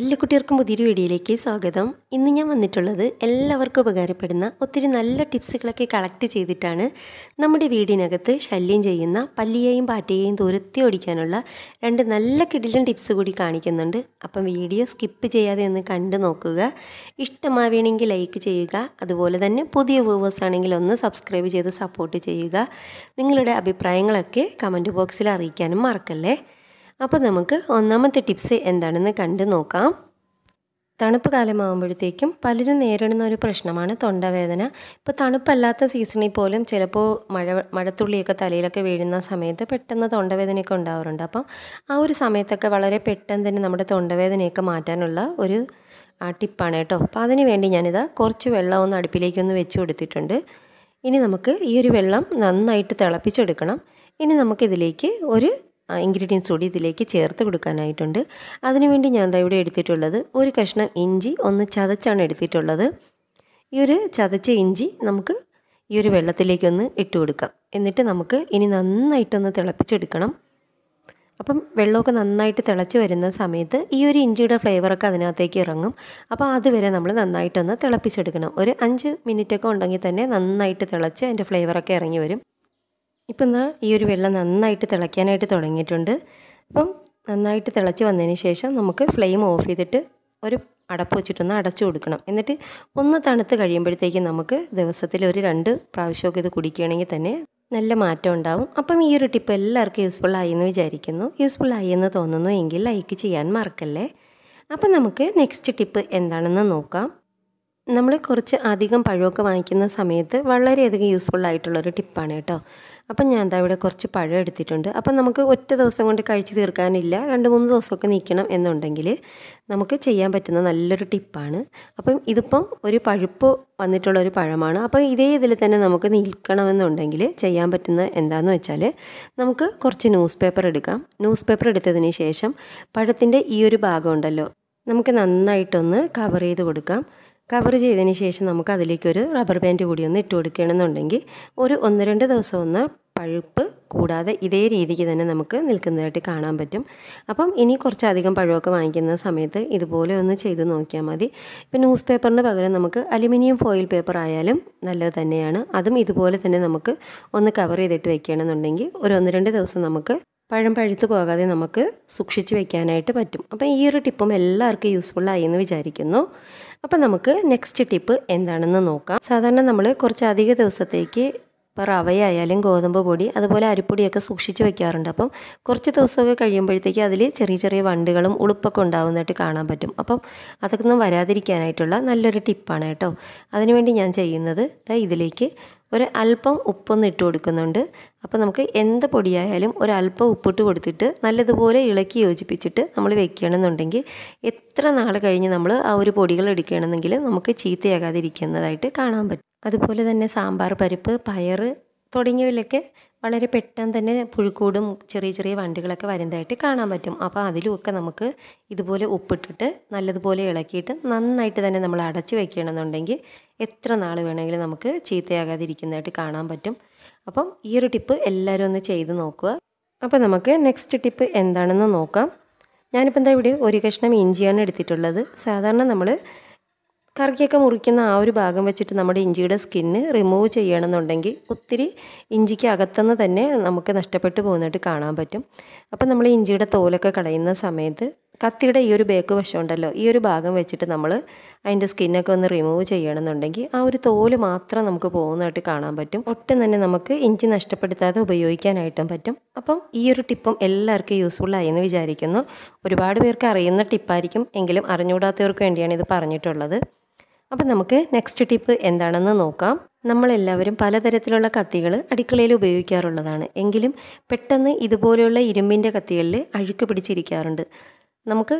എല്ലാ കുട്ടികൾക്കും പുതിയൊരു വീഡിയോയിലേക്ക് സ്വാഗതം ഇന്ന് ഞാൻ വന്നിട്ടുള്ളത് എല്ലാവർക്കും ഉപകാരപ്പെടുന്ന ഒത്തിരി നല്ല ടിപ്സുകളൊക്കെ കളക്ട് ചെയ്തിട്ടാണ് നമ്മുടെ വീടിനകത്ത് ശല്യം ചെയ്യുന്ന പല്ലിയെയും പാറ്റയെയും തുരത്തി ഓടിക്കാനുള്ള രണ്ട് നല്ല കിടിലും ടിപ്സ് കൂടി കാണിക്കുന്നുണ്ട് അപ്പം വീഡിയോ സ്കിപ്പ് ചെയ്യാതെ ഒന്ന് കണ്ടു നോക്കുക ഇഷ്ടമാവണമെങ്കിൽ ലൈക്ക് ചെയ്യുക അതുപോലെ തന്നെ പുതിയ വ്യൂവേഴ്സ് ആണെങ്കിൽ ഒന്ന് സബ്സ്ക്രൈബ് ചെയ്ത് സപ്പോർട്ട് ചെയ്യുക നിങ്ങളുടെ അഭിപ്രായങ്ങളൊക്കെ കമൻറ്റ് ബോക്സിൽ അറിയിക്കാനും മറക്കല്ലേ അപ്പോൾ നമുക്ക് ഒന്നാമത്തെ ടിപ്സ് എന്താണെന്ന് കണ്ട് നോക്കാം തണുപ്പ് കാലമാകുമ്പോഴത്തേക്കും പലരും നേരിടുന്ന ഒരു പ്രശ്നമാണ് തൊണ്ടവേദന ഇപ്പോൾ തണുപ്പല്ലാത്ത സീസണിൽ പോലും ചിലപ്പോൾ മഴ മഴത്തുള്ളിയൊക്കെ തലയിലൊക്കെ വീഴുന്ന സമയത്ത് പെട്ടെന്ന് തൊണ്ടവേദനയൊക്കെ ഉണ്ടാവാറുണ്ട് അപ്പം ആ ഒരു സമയത്തൊക്കെ വളരെ പെട്ടെന്ന് തന്നെ നമ്മുടെ തൊണ്ടവേദനയൊക്കെ മാറ്റാനുള്ള ഒരു ടിപ്പാണ് കേട്ടോ അപ്പോൾ അതിന് വേണ്ടി ഞാനിതാ കുറച്ച് വെള്ളം ഒന്ന് അടുപ്പിലേക്കൊന്ന് വെച്ച് കൊടുത്തിട്ടുണ്ട് ഇനി നമുക്ക് ഈ ഒരു വെള്ളം നന്നായിട്ട് തിളപ്പിച്ചെടുക്കണം ഇനി നമുക്കിതിലേക്ക് ഒരു ഇൻഗ്രീഡിയൻസ് കൂടി ഇതിലേക്ക് ചേർത്ത് കൊടുക്കാനായിട്ടുണ്ട് അതിനുവേണ്ടി ഞാൻ ദാ ഇവിടെ എടുത്തിട്ടുള്ളത് ഒരു കഷ്ണം ഇഞ്ചി ഒന്ന് ചതച്ചാണ് എടുത്തിട്ടുള്ളത് ഈ ഒരു ചതച്ച ഇഞ്ചി നമുക്ക് ഈ ഒരു വെള്ളത്തിലേക്കൊന്ന് ഇട്ട് കൊടുക്കാം എന്നിട്ട് നമുക്ക് ഇനി നന്നായിട്ടൊന്ന് തിളപ്പിച്ചെടുക്കണം അപ്പം വെള്ളമൊക്കെ നന്നായിട്ട് തിളച്ച് വരുന്ന സമയത്ത് ഈ ഒരു ഇഞ്ചിയുടെ ഫ്ലേവറൊക്കെ അതിനകത്തേക്ക് ഇറങ്ങും അപ്പോൾ അതുവരെ നമ്മൾ നന്നായിട്ടൊന്ന് തിളപ്പിച്ചെടുക്കണം ഒരു അഞ്ച് മിനിറ്റൊക്കെ ഉണ്ടെങ്കിൽ തന്നെ നന്നായിട്ട് തിളച്ച് അതിൻ്റെ ഫ്ലേവറൊക്കെ ഇറങ്ങി വരും ഇപ്പം എന്നാൽ ഈ ഒരു വെള്ളം നന്നായിട്ട് തിളയ്ക്കാനായിട്ട് തുടങ്ങിയിട്ടുണ്ട് അപ്പം നന്നായിട്ട് തിളച്ച് വന്നതിന് ശേഷം നമുക്ക് ഫ്ലെയിം ഓഫ് ചെയ്തിട്ട് ഒരു അടപ്പ് വെച്ചിട്ടൊന്ന് അടച്ചു കൊടുക്കണം എന്നിട്ട് ഒന്ന് തണുത്ത് കഴിയുമ്പോഴത്തേക്കും നമുക്ക് ദിവസത്തിൽ ഒരു രണ്ട് പ്രാവശ്യമൊക്കെ ഇത് കുടിക്കുകയാണെങ്കിൽ തന്നെ നല്ല മാറ്റം ഉണ്ടാവും അപ്പം ഈ ഒരു ടിപ്പ് എല്ലാവർക്കും യൂസ്ഫുൾ ആയി എന്ന് വിചാരിക്കുന്നു യൂസ്ഫുൾ ആയി എന്ന് തോന്നുന്നു എങ്കിൽ ലൈക്ക് ചെയ്യാൻ മറക്കല്ലേ അപ്പം നമുക്ക് നെക്സ്റ്റ് ടിപ്പ് എന്താണെന്ന് നോക്കാം നമ്മൾ കുറച്ച് അധികം പഴമൊക്കെ വാങ്ങിക്കുന്ന സമയത്ത് വളരെയധികം യൂസ്ഫുൾ ആയിട്ടുള്ളൊരു ടിപ്പാണ് കേട്ടോ അപ്പം ഞാൻ എന്താ ഇവിടെ കുറച്ച് പഴം എടുത്തിട്ടുണ്ട് അപ്പം നമുക്ക് ഒറ്റ ദിവസം കൊണ്ട് കഴിച്ച് തീർക്കാനില്ല രണ്ട് മൂന്ന് ദിവസമൊക്കെ നിൽക്കണം എന്നുണ്ടെങ്കിൽ നമുക്ക് ചെയ്യാൻ പറ്റുന്ന നല്ലൊരു ടിപ്പാണ് അപ്പം ഇതിപ്പം ഒരു പഴുപ്പ് വന്നിട്ടുള്ള ഒരു പഴമാണ് അപ്പം ഇതേ ഇതിൽ തന്നെ നമുക്ക് നിൽക്കണമെന്നുണ്ടെങ്കിൽ ചെയ്യാൻ പറ്റുന്ന എന്താണെന്ന് വെച്ചാൽ നമുക്ക് കുറച്ച് ന്യൂസ് പേപ്പർ എടുക്കാം ന്യൂസ് പേപ്പർ എടുത്തതിന് ശേഷം പഴത്തിൻ്റെ ഈ ഒരു ഭാഗം ഉണ്ടല്ലോ നമുക്ക് നന്നായിട്ടൊന്ന് കവർ ചെയ്ത് കൊടുക്കാം കവർ ചെയ്തതിന് ശേഷം നമുക്ക് അതിലേക്കൊരു റബ്ബർ ബാൻഡ് കൂടി ഒന്ന് ഇട്ട് കൊടുക്കണമെന്നുണ്ടെങ്കിൽ ഒരു ഒന്ന് രണ്ട് ദിവസം ഒന്ന് പഴുപ്പ് കൂടാതെ ഇതേ രീതിക്ക് തന്നെ നമുക്ക് നിൽക്കുന്നതായിട്ട് കാണാൻ പറ്റും അപ്പം ഇനി കുറച്ചധികം പഴമൊക്കെ വാങ്ങിക്കുന്ന സമയത്ത് ഇതുപോലെ ഒന്ന് ചെയ്ത് നോക്കിയാൽ മതി ഇപ്പം ന്യൂസ് പേപ്പറിന് പകരം നമുക്ക് അലുമിനിയം ഫോയിൽ പേപ്പർ ആയാലും നല്ലത് തന്നെയാണ് അതും ഇതുപോലെ തന്നെ നമുക്ക് ഒന്ന് കവർ ചെയ്തിട്ട് വെക്കുകയാണെന്നുണ്ടെങ്കിൽ ഒരു ഒന്ന് രണ്ട് ദിവസം നമുക്ക് പഴം പഴുത്ത് പോകാതെ നമുക്ക് സൂക്ഷിച്ച് വെക്കാനായിട്ട് പറ്റും അപ്പം ഈ ഒരു ടിപ്പും എല്ലാവർക്കും യൂസ്ഫുള്ളായി എന്ന് വിചാരിക്കുന്നു അപ്പം നമുക്ക് നെക്സ്റ്റ് ടിപ്പ് എന്താണെന്ന് നോക്കാം സാധാരണ നമ്മൾ അധിക ദിവസത്തേക്ക് ഇപ്പോൾ റവയായാലും ഗോതമ്പ് പൊടി അതുപോലെ അരിപ്പൊടിയൊക്കെ സൂക്ഷിച്ച് വയ്ക്കാറുണ്ട് അപ്പം കുറച്ച് ദിവസമൊക്കെ കഴിയുമ്പോഴത്തേക്ക് അതിൽ ചെറിയ ചെറിയ വണ്ടുകളും ഉളുപ്പൊക്കെ ഉണ്ടാകുന്നതായിട്ട് കാണാൻ പറ്റും അപ്പം അതൊക്കെ ഒന്നും വരാതിരിക്കാനായിട്ടുള്ള നല്ലൊരു ടിപ്പാണ് കേട്ടോ അതിനുവേണ്ടി ഞാൻ ചെയ്യുന്നത് ഇതിലേക്ക് ഒരു അല്പം ഉപ്പൊന്ന് ഇട്ട് കൊടുക്കുന്നുണ്ട് അപ്പോൾ നമുക്ക് എന്ത് പൊടിയായാലും ഒരല്പം ഉപ്പിട്ട് കൊടുത്തിട്ട് നല്ലതുപോലെ ഇളക്കി യോജിപ്പിച്ചിട്ട് നമ്മൾ വെക്കണമെന്നുണ്ടെങ്കിൽ എത്ര നാൾ കഴിഞ്ഞ് നമ്മൾ ആ ഒരു പൊടികൾ എടുക്കുകയാണെന്നെങ്കിൽ നമുക്ക് ചീത്തയാകാതിരിക്കുന്നതായിട്ട് കാണാൻ പറ്റും അതുപോലെ തന്നെ സാമ്പാർ പരിപ്പ് പയർ തുടങ്ങിയവയിലൊക്കെ വളരെ പെട്ടെന്ന് തന്നെ പുഴുക്കൂടും ചെറിയ ചെറിയ വണ്ടുകളൊക്കെ വരുന്നതായിട്ട് കാണാൻ പറ്റും അപ്പോൾ അതിലുമൊക്കെ നമുക്ക് ഇതുപോലെ ഉപ്പിട്ടിട്ട് നല്ലതുപോലെ ഇളക്കിയിട്ട് നന്നായിട്ട് തന്നെ നമ്മൾ അടച്ചു വയ്ക്കണമെന്നുണ്ടെങ്കിൽ എത്ര നാൾ വേണമെങ്കിലും നമുക്ക് ചീത്തയാകാതിരിക്കുന്നതായിട്ട് കാണാൻ പറ്റും അപ്പം ഈ ഒരു ടിപ്പ് എല്ലാവരും ഒന്ന് ചെയ്ത് നോക്കുക അപ്പോൾ നമുക്ക് നെക്സ്റ്റ് ടിപ്പ് എന്താണെന്ന് നോക്കാം ഞാനിപ്പോൾ എന്താ ഇവിടെ ഒരു കഷ്ണം ഇഞ്ചിയാണ് എടുത്തിട്ടുള്ളത് സാധാരണ നമ്മൾ കറിക്കൊക്കെ മുറിക്കുന്ന ആ ഒരു ഭാഗം വെച്ചിട്ട് നമ്മുടെ ഇഞ്ചിയുടെ സ്കിന്ന് റിമൂവ് ചെയ്യണമെന്നുണ്ടെങ്കിൽ ഒത്തിരി ഇഞ്ചിക്ക് അകത്തുനിന്ന് തന്നെ നമുക്ക് നഷ്ടപ്പെട്ടു പോകുന്നതായിട്ട് കാണാൻ പറ്റും അപ്പോൾ നമ്മൾ ഇഞ്ചിയുടെ തോലൊക്കെ കളയുന്ന സമയത്ത് കത്തിയുടെ ഈ ഒരു ബേക്ക് ഉണ്ടല്ലോ ഈ ഒരു ഭാഗം വെച്ചിട്ട് നമ്മൾ അതിൻ്റെ സ്കിന്നൊക്കെ ഒന്ന് റിമൂവ് ചെയ്യണമെന്നുണ്ടെങ്കിൽ ആ ഒരു തോല് മാത്രം നമുക്ക് പോകുന്നതായിട്ട് കാണാൻ പറ്റും ഒട്ടും തന്നെ നമുക്ക് ഇഞ്ചി നഷ്ടപ്പെടുത്താതെ ഉപയോഗിക്കാനായിട്ടും പറ്റും അപ്പം ഈ ഒരു ടിപ്പും എല്ലാവർക്കും യൂസ്ഫുള്ളായി എന്ന് വിചാരിക്കുന്നു ഒരുപാട് പേർക്ക് അറിയുന്ന ടിപ്പായിരിക്കും എങ്കിലും അറിഞ്ഞുകൂടാത്തവർക്ക് വേണ്ടിയാണ് ഇത് പറഞ്ഞിട്ടുള്ളത് അപ്പം നമുക്ക് നെക്സ്റ്റ് ടിപ്പ് എന്താണെന്ന് നോക്കാം നമ്മളെല്ലാവരും പലതരത്തിലുള്ള കത്തികൾ അടുക്കളയിൽ ഉപയോഗിക്കാറുള്ളതാണ് എങ്കിലും പെട്ടെന്ന് ഇതുപോലെയുള്ള ഇരുമ്പിൻ്റെ കത്തികളിൽ അഴുക്ക് പിടിച്ചിരിക്കാറുണ്ട് നമുക്ക്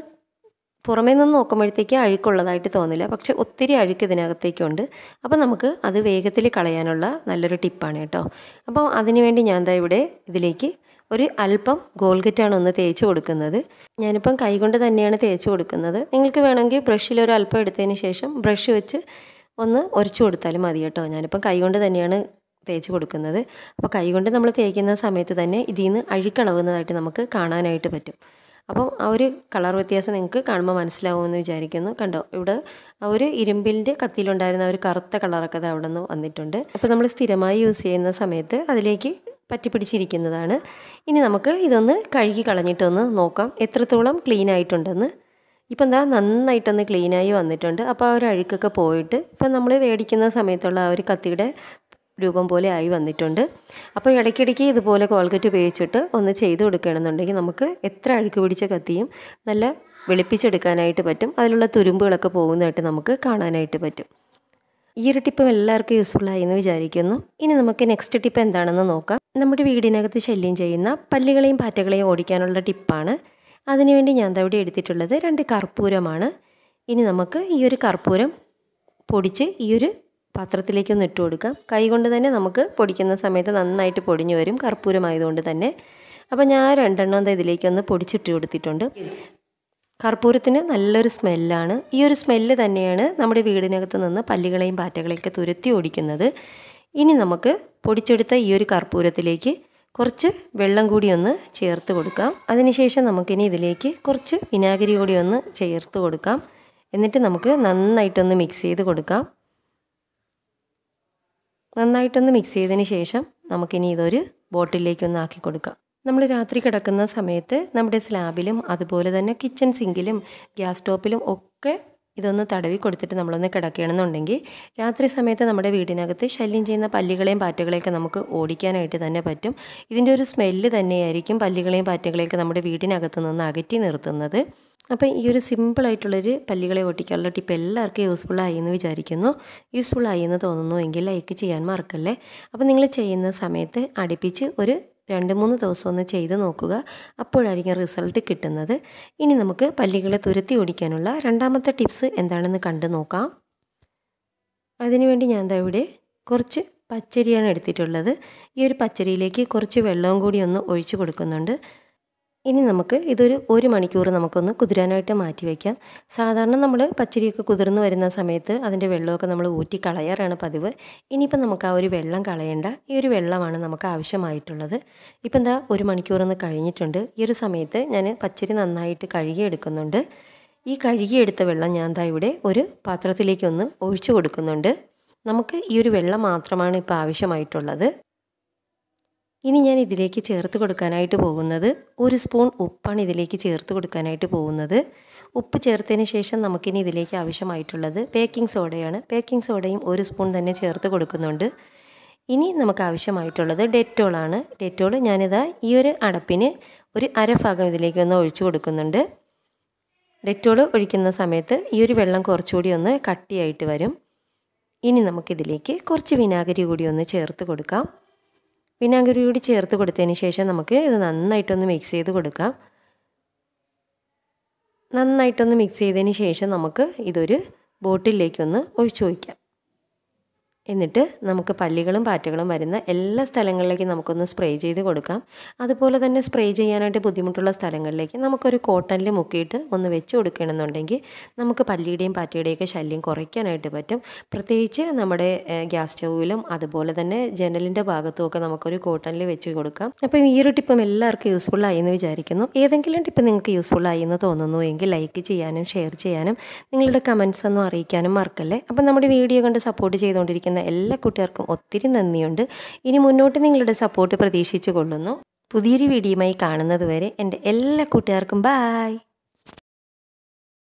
പുറമേ നിന്ന് നോക്കുമ്പോഴത്തേക്ക് അഴുക്കുള്ളതായിട്ട് തോന്നില്ല പക്ഷെ ഒത്തിരി അഴുക്ക് ഇതിനകത്തേക്കുണ്ട് അപ്പോൾ നമുക്ക് അത് വേഗത്തിൽ കളയാനുള്ള നല്ലൊരു ടിപ്പാണ് കേട്ടോ അപ്പോൾ അതിനുവേണ്ടി ഞാൻ ദാ ഇവിടെ ഇതിലേക്ക് ഒരു അല്പം ഗോൾഗറ്റാണ് ഒന്ന് തേച്ച് കൊടുക്കുന്നത് ഞാനിപ്പം കൈകൊണ്ട് തന്നെയാണ് തേച്ച് കൊടുക്കുന്നത് നിങ്ങൾക്ക് വേണമെങ്കിൽ ബ്രഷിൽ ഒരു അല്പം എടുത്തതിന് ശേഷം ബ്രഷ് വെച്ച് ഒന്ന് ഉരച്ചു കൊടുത്താലും മതി കേട്ടോ ഞാനിപ്പം കൈകൊണ്ട് തന്നെയാണ് തേച്ച് കൊടുക്കുന്നത് അപ്പോൾ കൈകൊണ്ട് നമ്മൾ തേക്കുന്ന സമയത്ത് തന്നെ ഇതിൽ നിന്ന് അഴുക്കളവുന്നതായിട്ട് നമുക്ക് കാണാനായിട്ട് പറ്റും അപ്പം ആ ഒരു കളർ വ്യത്യാസം നിങ്ങൾക്ക് കാണുമ്പോൾ മനസ്സിലാവുമെന്ന് വിചാരിക്കുന്നു കണ്ടോ ഇവിടെ ആ ഒരു ഇരുമ്പിൻ്റെ കത്തിയിലുണ്ടായിരുന്ന ഒരു കറുത്ത കളറൊക്കെ അത് അവിടെ നിന്ന് വന്നിട്ടുണ്ട് അപ്പോൾ നമ്മൾ സ്ഥിരമായി യൂസ് ചെയ്യുന്ന സമയത്ത് അതിലേക്ക് പറ്റിപ്പിടിച്ചിരിക്കുന്നതാണ് ഇനി നമുക്ക് ഇതൊന്ന് കഴുകി കളഞ്ഞിട്ടൊന്ന് നോക്കാം എത്രത്തോളം ക്ലീൻ ആയിട്ടുണ്ടെന്ന് ഇപ്പം എന്താ നന്നായിട്ടൊന്ന് ക്ലീനായി വന്നിട്ടുണ്ട് അപ്പോൾ ആ ഒരു അഴുക്കൊക്കെ പോയിട്ട് ഇപ്പം നമ്മൾ മേടിക്കുന്ന സമയത്തുള്ള ആ ഒരു കത്തിയുടെ രൂപം പോലെ ആയി വന്നിട്ടുണ്ട് അപ്പോൾ ഇടയ്ക്കിടയ്ക്ക് ഇതുപോലെ കോൾഗറ്റ് ഉപയോഗിച്ചിട്ട് ഒന്ന് ചെയ്ത് കൊടുക്കുകയാണെന്നുണ്ടെങ്കിൽ നമുക്ക് എത്ര അഴുക്ക് പിടിച്ച കത്തിയും നല്ല വെളുപ്പിച്ചെടുക്കാനായിട്ട് പറ്റും അതിലുള്ള തുരുമ്പുകളൊക്കെ പോകുന്നതായിട്ട് നമുക്ക് കാണാനായിട്ട് പറ്റും ഈ ഒരു ടിപ്പ് എല്ലാവർക്കും ആയി എന്ന് വിചാരിക്കുന്നു ഇനി നമുക്ക് നെക്സ്റ്റ് ടിപ്പ് എന്താണെന്ന് നോക്കാം നമ്മുടെ വീടിനകത്ത് ശല്യം ചെയ്യുന്ന പല്ലികളെയും പാറ്റകളെയും ഓടിക്കാനുള്ള ടിപ്പാണ് അതിനുവേണ്ടി ഞാൻ തവിടെ എടുത്തിട്ടുള്ളത് രണ്ട് കർപ്പൂരമാണ് ഇനി നമുക്ക് ഈ ഒരു കർപ്പൂരം പൊടിച്ച് ഈ ഒരു പാത്രത്തിലേക്കൊന്ന് ഇട്ട് കൊടുക്കാം കൈകൊണ്ട് തന്നെ നമുക്ക് പൊടിക്കുന്ന സമയത്ത് നന്നായിട്ട് പൊടിഞ്ഞു വരും കർപ്പൂരമായതുകൊണ്ട് തന്നെ അപ്പോൾ ഞാൻ രണ്ടെണ്ണം ഇതിലേക്കൊന്ന് പൊടിച്ചിട്ട് കൊടുത്തിട്ടുണ്ട് കർപ്പൂരത്തിന് നല്ലൊരു സ്മെല്ലാണ് ഈ ഒരു സ്മെല്ല് തന്നെയാണ് നമ്മുടെ വീടിനകത്ത് നിന്ന് പല്ലികളെയും പാറ്റകളെയൊക്കെ തുരത്തി ഓടിക്കുന്നത് ഇനി നമുക്ക് പൊടിച്ചെടുത്ത ഈ ഒരു കർപ്പൂരത്തിലേക്ക് കുറച്ച് വെള്ളം കൂടി ഒന്ന് ചേർത്ത് കൊടുക്കാം അതിനുശേഷം നമുക്കിനി ഇതിലേക്ക് കുറച്ച് വിനാഗിരി കൂടി ഒന്ന് ചേർത്ത് കൊടുക്കാം എന്നിട്ട് നമുക്ക് നന്നായിട്ടൊന്ന് മിക്സ് ചെയ്ത് കൊടുക്കാം നന്നായിട്ടൊന്ന് മിക്സ് ചെയ്തതിന് ശേഷം നമുക്കിനി ഇതൊരു ബോട്ടിലേക്ക് ആക്കി കൊടുക്കാം നമ്മൾ രാത്രി കിടക്കുന്ന സമയത്ത് നമ്മുടെ സ്ലാബിലും അതുപോലെ തന്നെ കിച്ചൺ സിങ്കിലും ഗ്യാസ് ടോപ്പിലും ഒക്കെ ഇതൊന്ന് തടവി കൊടുത്തിട്ട് നമ്മളൊന്ന് കിടക്കണമെന്നുണ്ടെങ്കിൽ രാത്രി സമയത്ത് നമ്മുടെ വീടിനകത്ത് ശല്യം ചെയ്യുന്ന പല്ലികളെയും പാറ്റകളെയൊക്കെ നമുക്ക് ഓടിക്കാനായിട്ട് തന്നെ പറ്റും ഇതിൻ്റെ ഒരു സ്മെല്ല് തന്നെയായിരിക്കും പല്ലികളെയും പാറ്റകളെയൊക്കെ നമ്മുടെ വീടിനകത്ത് നിന്ന് അകറ്റി നിർത്തുന്നത് അപ്പോൾ ഈ ഒരു സിമ്പിളായിട്ടുള്ളൊരു പല്ലികളെ ഓട്ടിക്കാനുള്ള ടിപ്പ് എല്ലാവർക്കും യൂസ്ഫുള്ളായി എന്ന് വിചാരിക്കുന്നു യൂസ്ഫുള്ളായി എന്ന് തോന്നുന്നു എങ്കിൽ ലൈക്ക് ചെയ്യാൻ മറക്കല്ലേ അപ്പോൾ നിങ്ങൾ ചെയ്യുന്ന സമയത്ത് അടുപ്പിച്ച് ഒരു രണ്ട് മൂന്ന് ദിവസം ഒന്ന് ചെയ്ത് നോക്കുക അപ്പോഴായിരിക്കും റിസൾട്ട് കിട്ടുന്നത് ഇനി നമുക്ക് പല്ലികളെ തുരത്തി ഓടിക്കാനുള്ള രണ്ടാമത്തെ ടിപ്സ് എന്താണെന്ന് കണ്ടു നോക്കാം അതിനുവേണ്ടി ഞാൻ എന്താ ഇവിടെ കുറച്ച് പച്ചരിയാണ് എടുത്തിട്ടുള്ളത് ഈ ഒരു പച്ചരിയിലേക്ക് കുറച്ച് വെള്ളവും കൂടി ഒന്ന് ഒഴിച്ചു കൊടുക്കുന്നുണ്ട് ഇനി നമുക്ക് ഇതൊരു ഒരു മണിക്കൂർ നമുക്കൊന്ന് കുതിരാനായിട്ട് മാറ്റി വയ്ക്കാം സാധാരണ നമ്മൾ പച്ചരിയൊക്കെ കുതിർന്ന് വരുന്ന സമയത്ത് അതിൻ്റെ വെള്ളമൊക്കെ നമ്മൾ ഊറ്റി കളയാറാണ് പതിവ് ഇനിയിപ്പോൾ നമുക്ക് ആ ഒരു വെള്ളം കളയേണ്ട ഈ ഒരു വെള്ളമാണ് നമുക്ക് ആവശ്യമായിട്ടുള്ളത് ഇപ്പം എന്താ ഒരു മണിക്കൂറൊന്ന് കഴിഞ്ഞിട്ടുണ്ട് ഈ ഒരു സമയത്ത് ഞാൻ പച്ചരി നന്നായിട്ട് കഴുകിയെടുക്കുന്നുണ്ട് ഈ കഴുകിയെടുത്ത വെള്ളം ഞാൻ ദാ ഇവിടെ ഒരു പാത്രത്തിലേക്കൊന്ന് ഒഴിച്ചു കൊടുക്കുന്നുണ്ട് നമുക്ക് ഈ ഒരു വെള്ളം മാത്രമാണ് ഇപ്പോൾ ആവശ്യമായിട്ടുള്ളത് ഇനി ഞാൻ ഇതിലേക്ക് ചേർത്ത് കൊടുക്കാനായിട്ട് പോകുന്നത് ഒരു സ്പൂൺ ഉപ്പാണ് ഇതിലേക്ക് ചേർത്ത് കൊടുക്കാനായിട്ട് പോകുന്നത് ഉപ്പ് ചേർത്തതിന് ശേഷം നമുക്കിനി ഇതിലേക്ക് ആവശ്യമായിട്ടുള്ളത് ബേക്കിംഗ് സോഡയാണ് ബേക്കിംഗ് സോഡയും ഒരു സ്പൂൺ തന്നെ ചേർത്ത് കൊടുക്കുന്നുണ്ട് ഇനി നമുക്ക് ആവശ്യമായിട്ടുള്ളത് ഡെറ്റോളാണ് ഡെറ്റോൾ ഞാനിതാ ഈ ഒരു അടപ്പിന് ഒരു അരഭാഗം ഇതിലേക്ക് ഒന്ന് ഒഴിച്ചു കൊടുക്കുന്നുണ്ട് ഡെറ്റോൾ ഒഴിക്കുന്ന സമയത്ത് ഈ ഒരു വെള്ളം കുറച്ചുകൂടി ഒന്ന് കട്ടിയായിട്ട് വരും ഇനി നമുക്കിതിലേക്ക് കുറച്ച് വിനാഗിരി കൂടി ഒന്ന് ചേർത്ത് കൊടുക്കാം വിനാഗിരി കൂടി ചേർത്ത് കൊടുത്തതിന് ശേഷം നമുക്ക് ഇത് നന്നായിട്ടൊന്ന് മിക്സ് ചെയ്ത് കൊടുക്കാം നന്നായിട്ടൊന്ന് മിക്സ് ചെയ്തതിന് ശേഷം നമുക്ക് ഇതൊരു ബോട്ടിലേക്കൊന്ന് ഒഴിച്ചു വയ്ക്കാം എന്നിട്ട് നമുക്ക് പല്ലികളും പാറ്റകളും വരുന്ന എല്ലാ സ്ഥലങ്ങളിലേക്കും നമുക്കൊന്ന് സ്പ്രേ ചെയ്ത് കൊടുക്കാം അതുപോലെ തന്നെ സ്പ്രേ ചെയ്യാനായിട്ട് ബുദ്ധിമുട്ടുള്ള സ്ഥലങ്ങളിലേക്ക് നമുക്കൊരു കോട്ടണിൽ മുക്കിയിട്ട് ഒന്ന് വെച്ച് കൊടുക്കണമെന്നുണ്ടെങ്കിൽ നമുക്ക് പല്ലിയുടെയും പാറ്റയുടെയൊക്കെ ശല്യം കുറയ്ക്കാനായിട്ട് പറ്റും പ്രത്യേകിച്ച് നമ്മുടെ ഗ്യാസ് സ്റ്റൗവിലും അതുപോലെ തന്നെ ജനലിൻ്റെ ഭാഗത്തും ഒക്കെ നമുക്കൊരു കോട്ടണിൽ വെച്ച് കൊടുക്കാം അപ്പം ഈ ഒരു ടിപ്പും എല്ലാവർക്കും യൂസ്ഫുൾ ആയി എന്ന് വിചാരിക്കുന്നു ഏതെങ്കിലും ടിപ്പ് നിങ്ങൾക്ക് യൂസ്ഫുൾ ആയി എന്ന് തോന്നുന്നു എങ്കിൽ ലൈക്ക് ചെയ്യാനും ഷെയർ ചെയ്യാനും നിങ്ങളുടെ കമൻസ് ഒന്നും അറിയിക്കാനും മറക്കല്ലേ അപ്പം നമ്മുടെ വീഡിയോ കണ്ട് സപ്പോർട്ട് ചെയ്തുകൊണ്ടിരിക്കുന്നത് സഹകരിക്കുന്ന എല്ലാ കുട്ടികൾക്കും ഒത്തിരി നന്ദിയുണ്ട് ഇനി മുന്നോട്ട് നിങ്ങളുടെ സപ്പോർട്ട് പ്രതീക്ഷിച്ചു കൊള്ളുന്നു പുതിയൊരു വീഡിയോയുമായി കാണുന്നതുവരെ എൻ്റെ എല്ലാ കൂട്ടുകാർക്കും ബായ്